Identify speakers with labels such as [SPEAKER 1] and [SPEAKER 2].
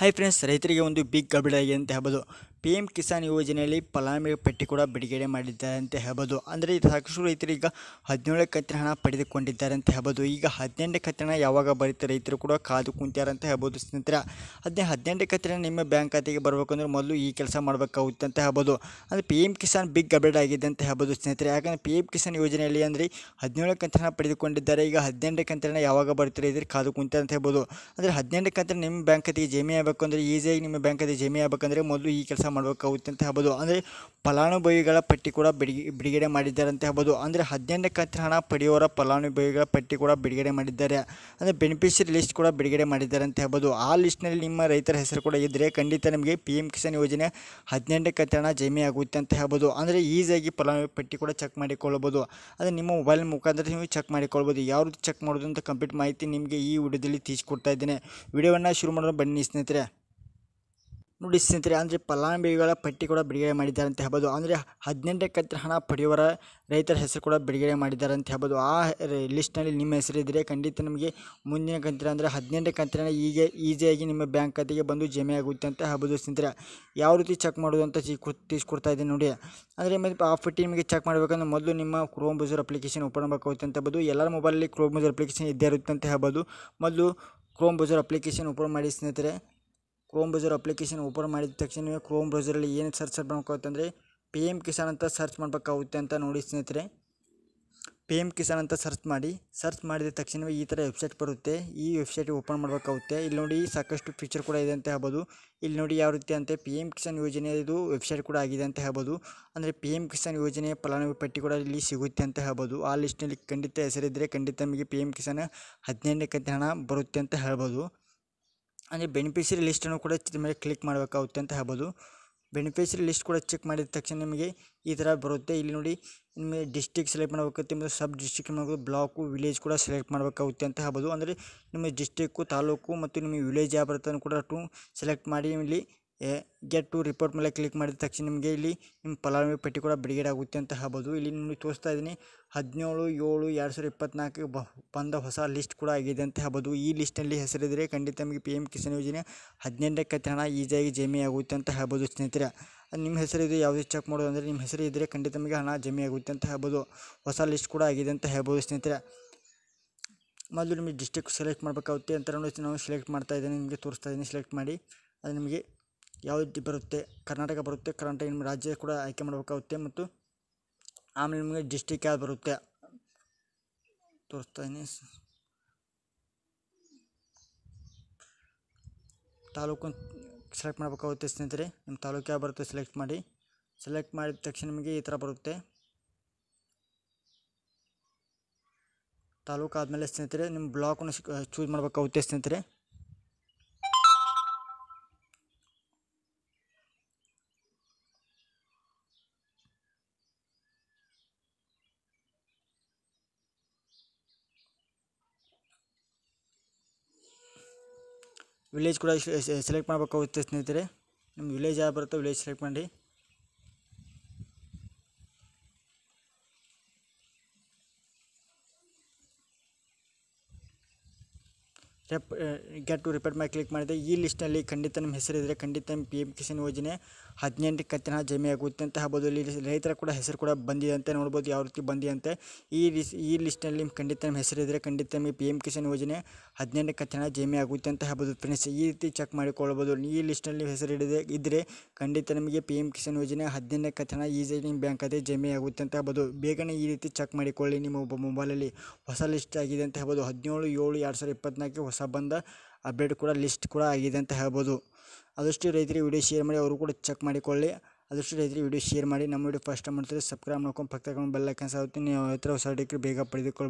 [SPEAKER 1] hi friends ರೈತರಿಗೆ ಒಂದು big ಗಬಡಿ ಆಗಿದೆ ಅಂತ ಹೇಳ್ಬೋದು ಪಿ ಎಂ ಕಿಸಾನ್ ಯೋಜನೆಯಲ್ಲಿ ಫಲಾನುಭವಿ ಪಟ್ಟಿ ಕೂಡ ಬಿಡುಗಡೆ ಮಾಡಿದ್ದಾರೆ ಅಂತ ಹೇಳ್ಬೋದು ಅಂದರೆ ಸಾಕಷ್ಟು ರೈತರು ಈಗ ಹದಿನೇಳು ಕಂತಿನ ಹಣ ಪಡೆದುಕೊಂಡಿದ್ದಾರೆ ಅಂತ ಹೇಳ್ಬೋದು ಈಗ ಹದಿನೆಂಟು ಕತ್ತಿನ ಯಾವಾಗ ಬರುತ್ತೆ ರೈತರು ಕೂಡ ಕಾದು ಕುಂತಾರೆ ಅಂತ ಹೇಳ್ಬೋದು ಸ್ನೇಹಿತರ ಅದೇ ಹದಿನೆಂಟು ಕತ್ತಿನ ನಿಮ್ಮ ಬ್ಯಾಂಕ್ ಖಾತೆಗೆ ಬರಬೇಕಂದ್ರೆ ಮೊದಲು ಈ ಕೆಲಸ ಮಾಡಬೇಕಾಗುತ್ತೆ ಅಂತ ಹೇಳ್ಬೋದು ಅಂದರೆ P M Kisan big update ಆಗಿದೆ ಅಂತ ಹೇಳ್ಬೋದು ಸ್ನೇಹಿತರೆ ಯಾಕಂದರೆ ಪಿ ಎಂ ಕಿಸಾನ್ ಯೋಜನೆಯಲ್ಲಿ ಅಂದರೆ ಹದಿನೇಳು ಕಂತಿನ ಹಣ ಪಡೆದುಕೊಂಡಿದ್ದಾರೆ ಈಗ ಹದಿನೆಂಟು ಕಂತಿನ ಯಾವಾಗ ಬರುತ್ತೆ ರೈತರು ಕಾದು ಕುಂತಾರೆ ಅಂತ ಹೇಳ್ಬೋದು ಅಂದರೆ ಹದಿನೆಂಟು ಕಂತಿನ ನಿಮ್ಮ ಬ್ಯಾಂಕ್ ಖಾತೆಗೆ ಜಮೆ ಆಗಬೇಕು ಅಂದರೆ ಈಸಿಯಾಗಿ ನಿಮ್ಮ ಬ್ಯಾಂಕಲ್ಲಿ ಜಮೆ ಆಗಬೇಕಂದ್ರೆ ಮೊದಲು ಈ ಕೆಲಸ ಮಾಡಬೇಕಾಗುತ್ತೆ ಅಂತ ಹೇಳ್ಬೋದು ಅಂದರೆ ಫಲಾನುಭವಿಗಳ ಪಟ್ಟಿ ಕೂಡ ಬಿಡಿ ಬಿಡುಗಡೆ ಮಾಡಿದ್ದಾರೆ ಅಂತ ಹೇಳ್ಬೋದು ಅಂದರೆ ಹದಿನೆಂಟನೇ ಕಂತಿನ ಹಣ ಪಡೆಯುವವರ ಫಲಾನುಭವಿಗಳ ಪಟ್ಟಿ ಕೂಡ ಬಿಡುಗಡೆ ಮಾಡಿದ್ದಾರೆ ಅಂದರೆ ಬೆನಿಫಿಷರಿ ಲಿಸ್ಟ್ ಕೂಡ ಬಿಡುಗಡೆ ಮಾಡಿದ್ದಾರೆ ಅಂತ ಹೇಳ್ಬೋದು ಆ ಲಿಸ್ಟ್ನಲ್ಲಿ ನಿಮ್ಮ ರೈತರ ಹೆಸರು ಕೂಡ ಇದ್ದರೆ ಖಂಡಿತ ನಿಮಗೆ ಪಿ ಎಂ ಕಿಸಾನ್ ಯೋಜನೆ ಹದಿನೆಂಟನೇ ಕಂತಿನ ಹಣ ಜಮೆ ಆಗುತ್ತೆ ಅಂತ ಹೇಳ್ಬೋದು ಅಂದರೆ ಈಸಿಯಾಗಿ ಫಲಾನುಭವಿ ಪಟ್ಟಿ ಕೂಡ ಚೆಕ್ ಮಾಡಿಕೊಳ್ಳಬಹುದು ಅಂದರೆ ನಿಮ್ಮ ಮೊಬೈಲ್ ಮುಖಾಂತರ ನೀವು ಚೆಕ್ ಮಾಡಿಕೊಳ್ಬೋದು ಯಾವ ರೀತಿ ಚೆಕ್ ಮಾಡೋದು ಅಂತ ಕಂಪ್ಲೀಟ್ ಮಾಹಿತಿ ನಿಮಗೆ ಈ ವಿಡಿಯೋದಲ್ಲಿ ತೀಸ್ಕೊಡ್ತಾ ಇದ್ದೇನೆ ವಿಡಿಯೋವನ್ನು ಶುರು ಮಾಡೋಣ ಬನ್ನಿ ಸ್ನೇಹಿತರೆ ನೋಡಿ ಸ್ನೇಹಿತರೆ ಅಂದರೆ ಫಲಾನುಭವಿಗಳ ಪಟ್ಟಿ ಕೂಡ ಬಿಡುಗಡೆ ಮಾಡಿದ್ದಾರೆ ಅಂತ ಹೇಳ್ಬೋದು ಅಂದರೆ ಹದಿನೆಂಟು ಕಂತಿನ ಹಣ ಪಡೆಯುವರ ರೈತರ ಹೆಸರು ಕೂಡ ಬಿಡುಗಡೆ ಮಾಡಿದ್ದಾರೆ ಅಂತ ಹೇಳ್ಬೋದು ಆ ಲಿಸ್ಟ್ನಲ್ಲಿ ನಿಮ್ಮ ಹೆಸರಿದ್ದರೆ ಖಂಡಿತ ನಿಮಗೆ ಮುಂದಿನ ಕಂತಿನ ಅಂದರೆ ಹದಿನೆಂಟು ಕಂತಿನ ಈಗ ಈಸಿಯಾಗಿ ನಿಮ್ಮ ಬ್ಯಾಂಕ್ ಖಾತೆಗೆ ಬಂದು ಜಮೆ ಆಗುತ್ತೆ ಅಂತ ಹೇಳ್ಬೋದು ಸ್ನೇಹಿತರೆ ಯಾವ ರೀತಿ ಚೆಕ್ ಮಾಡೋದು ಅಂತ ತಿಳಿಸ್ಕೊಡ್ತಾ ಇದ್ದೀನಿ ನೋಡಿ ಅಂದರೆ ಮತ್ತು ಆ ಪಟ್ಟಿ ನಿಮಗೆ ಚೆಕ್ ಮಾಡಬೇಕಂದ್ರೆ ಮೊದಲು ನಿಮ್ಮ ಕ್ರೋಮ್ ಬ್ರೌಸರ್ ಅಪ್ಲಿಕೇಶನ್ ಓಪನ್ ಮಾಡಬೇಕಾಗುತ್ತೆ ಅಂತ ಹೇಳ್ಬೋದು ಎಲ್ಲರ ಮೊಬೈಲಲ್ಲಿ ಕ್ರೋಮ್ ಬ್ರೌಸರ್ ಅಪ್ಲಿಕೇಶನ್ ಇದ್ದೇ ಇರುತ್ತೆ ಅಂತ ಹೇಳ್ಬೋದು ಮೊದಲು ಕ್ರೋಮ್ ಬ್ರೌಸರ್ ಅಪ್ಲಿಕೇಶನ್ ಓಪನ್ ಮಾಡಿ ಸ್ನೇಹಿತರೆ ಕ್ರೋಮ್ ಬ್ರೌಸರ್ ಅಪ್ಲಿಕೇಶನ್ ಓಪನ್ ಮಾಡಿದ ತಕ್ಷಣವೇ ಕ್ರೋಮ್ ಬ್ರೌಸರಲ್ಲಿ ಏನು ಸರ್ಚ್ ಮಾಡ್ಬೇಕಾಗುತ್ತೆ ಅಂದರೆ ಪಿ ಎಮ್ ಕಿಸಾನ್ ಅಂತ ಸರ್ಚ್ ಮಾಡಬೇಕಾಗುತ್ತೆ ಅಂತ ನೋಡಿ ಸ್ನೇಹಿತರೆ ಪಿ ಎಮ್ ಕಿಸಾನ್ ಅಂತ ಸರ್ಚ್ ಮಾಡಿ ಸರ್ಚ್ ಮಾಡಿದ ತಕ್ಷಣವೇ ಈ ಥರ ವೆಬ್ಸೈಟ್ ಬರುತ್ತೆ ಈ ವೆಬ್ಸೈಟ್ ಓಪನ್ ಮಾಡಬೇಕಾಗುತ್ತೆ ಇಲ್ಲಿ ನೋಡಿ ಸಾಕಷ್ಟು ಫೀಚರ್ ಕೂಡ ಇದೆ ಅಂತ ಹೇಳ್ಬೋದು ಇಲ್ಲಿ ನೋಡಿ ಯಾವ ರೀತಿ ಅಂತೆ ಪಿ ಎಮ್ ಕಿಸಾನ್ ಯೋಜನೆ ಇದು ವೆಬ್ಸೈಟ್ ಕೂಡ ಆಗಿದೆ ಅಂತ ಹೇಳ್ಬೋದು ಅಂದರೆ ಪಿ ಎಮ್ ಕಿಸಾನ್ ಯೋಜನೆಯ ಫಲಾನುಭವಿ ಪಟ್ಟಿ ಕೂಡ ಇಲ್ಲಿ ಸಿಗುತ್ತೆ ಅಂತ ಹೇಳ್ಬೋದು ಆ ಲಿಸ್ಟ್ನಲ್ಲಿ ಖಂಡಿತ ಹೆಸರಿದ್ದರೆ ಖಂಡಿತ ನಮಗೆ ಪಿ ಎಮ್ ಕಿಸಾನ್ ಹದಿನೆಂಟನೇ ಕಂತಿನ ಹಣ ಬರುತ್ತೆ ಅಂತ ಹೇಳ್ಬೋದು ಅಂದರೆ ಬೆನಿಫಿಷರಿ ಲಿಸ್ಟನ್ನು ಕೂಡ ಮೇಲೆ ಕ್ಲಿಕ್ ಮಾಡಬೇಕಾಗುತ್ತೆ ಅಂತ ಹೇಳ್ಬೋದು ಬೆನಿಫಿಷರಿ ಲಿಸ್ಟ್ ಕೂಡ ಚೆಕ್ ಮಾಡಿದ ತಕ್ಷಣ ನಿಮಗೆ ಈ ಥರ ಬರುತ್ತೆ ಇಲ್ಲಿ ನೋಡಿ ನಿಮಗೆ ಡಿಸ್ಟಿಕ್ ಸೆಲೆಕ್ಟ್ ಮಾಡಬೇಕಾಗುತ್ತೆ ಮತ್ತು ಸಬ್ ಡಿಸ್ಟಿಕ್ ಮಾಡಬೇಕು ಬ್ಲಾಕು ವಿಲೇಜ್ ಕೂಡ ಸೆಲೆಕ್ಟ್ ಮಾಡಬೇಕಾಗುತ್ತೆ ಅಂತ ಹೇಳ್ಬೋದು ಅಂದರೆ ನಿಮ್ಮ ಡಿಸ್ಟಿಕ್ಕು ತಾಲೂಕು ಮತ್ತು ನಿಮ್ಮ ವಿಲೇಜ್ ಯಾವ ಬರುತ್ತೆ ಕೂಡ ಟು ಸೆಲೆಕ್ಟ್ ಮಾಡಿ ಇಲ್ಲಿ ಎ ಗೆಟ್ ಟು ರಿಪೋರ್ಟ್ ಮೇಲೆ ಕ್ಲಿಕ್ ಮಾಡಿದ ತಕ್ಷಣ ನಿಮಗೆ ಇಲ್ಲಿ ನಿಮ್ಮ ಫಲಾನುಭವಿ ಪಟ್ಟಿ ಕೂಡ ಬಿಡುಗಡೆ ಆಗುತ್ತೆ ಅಂತ ಹೇಳ್ಬೋದು ಇಲ್ಲಿ ನಿಮಗೆ ತೋರಿಸ್ತಾ ಇದ್ದೀನಿ ಹದಿನೇಳು ಏಳು ಎರಡು ಸಾವಿರದ ಇಪ್ಪತ್ನಾಲ್ಕು ಬಂದ ಹೊಸ ಲಿಸ್ಟ್ ಕೂಡ ಆಗಿದೆ ಅಂತ ಹೇಳ್ಬೋದು ಈ ಲಿಸ್ಟಲ್ಲಿ ಹೆಸರಿದ್ರೆ ಖಂಡಿತ ನಿಮಗೆ ಪಿ ಎಮ್ ಕಿಸಾನ್ ಯೋಜನೆ ಹದಿನೆಂಟಕ್ಕೆ ಹಣ ಈಸಿಯಾಗಿ ಜಮೆ ಆಗುತ್ತೆ ಅಂತ ಹೇಳ್ಬೋದು ಸ್ನೇಹಿತರೆ ನಿಮ್ಮ ಹೆಸರಿದು ಯಾವುದೇ ಚೆಕ್ ಮಾಡೋದು ಅಂದರೆ ನಿಮ್ಮ ಹೆಸರು ಇದ್ದರೆ ಖಂಡಿತ ನಿಮಗೆ ಹಣ ಜಮೆ ಆಗುತ್ತೆ ಅಂತ ಹೇಳ್ಬೋದು ಹೊಸ ಲಿಸ್ಟ್ ಕೂಡ ಆಗಿದೆ ಅಂತ ಹೇಳ್ಬೋದು ಸ್ನೇಹಿತರೆ ಮೊದಲು ನಿಮಗೆ ಡಿಸ್ಟಿಕ್ ಸೆಲೆಕ್ಟ್ ಮಾಡಬೇಕಾಗುತ್ತೆ ಅಂತ ನಾನು ಸೆಲೆಕ್ಟ್ ಮಾಡ್ತಾ ಇದ್ದೇನೆ ನಿಮಗೆ ತೋರಿಸ್ತಾ ಇದ್ದೀನಿ ಸೆಲೆಕ್ಟ್ ಮಾಡಿ ಅದು ನಿಮಗೆ ಯಾವ ರೀತಿ ಬರುತ್ತೆ ಕರ್ನಾಟಕ ಬರುತ್ತೆ ಕರ್ನಾಟಕ ನಿಮ್ಮ ರಾಜ್ಯ ಕೂಡ ಆಯ್ಕೆ ಮಾಡಬೇಕಾಗುತ್ತೆ ಮತ್ತು ಆಮೇಲೆ ನಿಮಗೆ ಡಿಸ್ಟಿಕ್ ಯಾವ್ದು ಬರುತ್ತೆ ತೋರಿಸ್ತಾ ತಾಲೂಕು ಸೆಲೆಕ್ಟ್ ಮಾಡಬೇಕಾಗುತ್ತೆ ಸ್ನೇಹಿತರೆ ನಿಮ್ಮ ತಾಲೂಕು ಯಾವ ಬರುತ್ತೆ ಸೆಲೆಕ್ಟ್ ಮಾಡಿ ಸೆಲೆಕ್ಟ್ ಮಾಡಿದ ತಕ್ಷಣ ನಿಮಗೆ ಈ ಥರ ಬರುತ್ತೆ ತಾಲೂಕು ಆದಮೇಲೆ ಸ್ನೇಹಿತರೆ ನಿಮ್ಮ ಬ್ಲಾಕನ್ನು ಚೂಸ್ ಮಾಡಬೇಕಾಗುತ್ತೆ ಸ್ನೇಹಿತರೆ ವಿಲೇಜ್ ಕೂಡ ಸೆಲೆಕ್ಟ್ ಮಾಡಬೇಕಾಗುತ್ತೆ ಸ್ನೇಹಿತರೆ ನಿಮ್ಮ ವಿಲೇಜ್ ಯಾವ ಬರುತ್ತೋ ವಿಲೇಜ್ ಸೆಲೆಕ್ಟ್ ಮಾಡಿ ರೆಪ್ ಗೆಟ್ ಟು ರಿಪೇರ್ ಮೇಲೆ ಕ್ಲಿಕ್ ಮಾಡಿದೆ ಈ ಲಿಸ್ಟ್ನಲ್ಲಿ ಖಂಡಿತ ನಿಮ್ಮ ಹೆಸರಿದ್ದರೆ ಖಂಡಿತ ನಿಮ್ಮ ಪಿ ಎಂ ಕಿಸಾನ್ ಯೋಜನೆ ಹದಿನೆಂಟು ಕತ್ತಿನ ಜಮೆ ಆಗುತ್ತೆ ಅಂತ ಹೇಳ್ಬೋದು ಇಲ್ಲಿ ರೈತರ ಕೂಡ ಹೆಸರು ಕೂಡ ಬಂದಿದೆ ಅಂತ ನೋಡ್ಬೋದು ಯಾವ ರೀತಿ ಬಂದಿದೆ ಅಂತ ಈ ಲಿಸ್ ಈ ಲಿಸ್ಟ್ನಲ್ಲಿ ನಿಮ್ಮ ಖಂಡಿತ ನಿಮ್ಮ ಹೆಸರಿದ್ದರೆ ಖಂಡಿತ ನಿಮ್ಮ ಪಿ ಎಂ ಕಿಸಾನ್ ಯೋಜನೆ ಹದಿನೆಂಟಕ್ಕೆ ಕತ್ತಿನ ಜಮೆ ಆಗುತ್ತೆ ಅಂತ ಹೇಳ್ಬೋದು ಫ್ರೆಂಡ್ಸ್ ಈ ರೀತಿ ಚೆಕ್ ಮಾಡಿಕೊಳ್ಬೋದು ಈ ಲಿಸ್ಟ್ನಲ್ಲಿ ಹೆಸರು ಹಿಡಿದೆ ಇದ್ದರೆ ಖಂಡಿತ ನಿಮಗೆ ಪಿ ಎಂ ಕಿಸಾನ್ ಯೋಜನೆ ಹದಿನೆಂಟಕ್ಕೆ ಕತ್ತಿನ ಈಸಿ ನಿಮ್ಮ ಬ್ಯಾಂಕ್ ಅದೇ ಜಮೆ ಆಗುತ್ತೆ ಅಂತ ಹೇಳ್ಬೋದು ಬೇಗನೆ ಈ ರೀತಿ ಚೆಕ್ ಮಾಡಿಕೊಳ್ಳಿ ನಿಮ್ಮ ಮೊಬೈಲಲ್ಲಿ ಹೊಸ ಲಿಸ್ಟ್ ಆಗಿದೆ ಅಂತ ಹೇಳ್ಬೋದು ಹದಿನೇಳು ಏಳು ಎರಡು ಸಾವಿರದ ಇಪ್ಪತ್ನಾಲ್ಕು ಹೊಸ ಹೊಸ ಬಂದ ಅಪ್ಡೇಟ್ ಕೂಡ ಲಿಸ್ಟ್ ಕೂಡ ಆಗಿದೆ ಅಂತ ಹೇಳ್ಬೋದು ಆದಷ್ಟು ರೈತರಿಗೆ ವಿಡಿಯೋ ಶೇರ್ ಮಾಡಿ ಅವರು ಕೂಡ ಚೆಕ್ ಮಾಡಿಕೊಳ್ಳಿ ಆದಷ್ಟು ರೈತರಿಗೆ ವಿಡಿಯೋ ಶೇರ್ ಮಾಡಿ ನಮ್ಮ ವೀಡಿಯೋ ಫಸ್ಟ್ ಮಾಡ್ತಾರೆ ಸಬ್ಸ್ಕ್ರೈಬ್ ಮಾಡ್ಕೊಂಡು ಪಕ್ಕದ ಬೆಲ್ಲೈಕನ್ ಸಾಗುತ್ತೆ ನೀವು ಹತ್ರ ಹೊಸ ಬೇಗ ಪಡೆದುಕೊಳ್ಬೋದು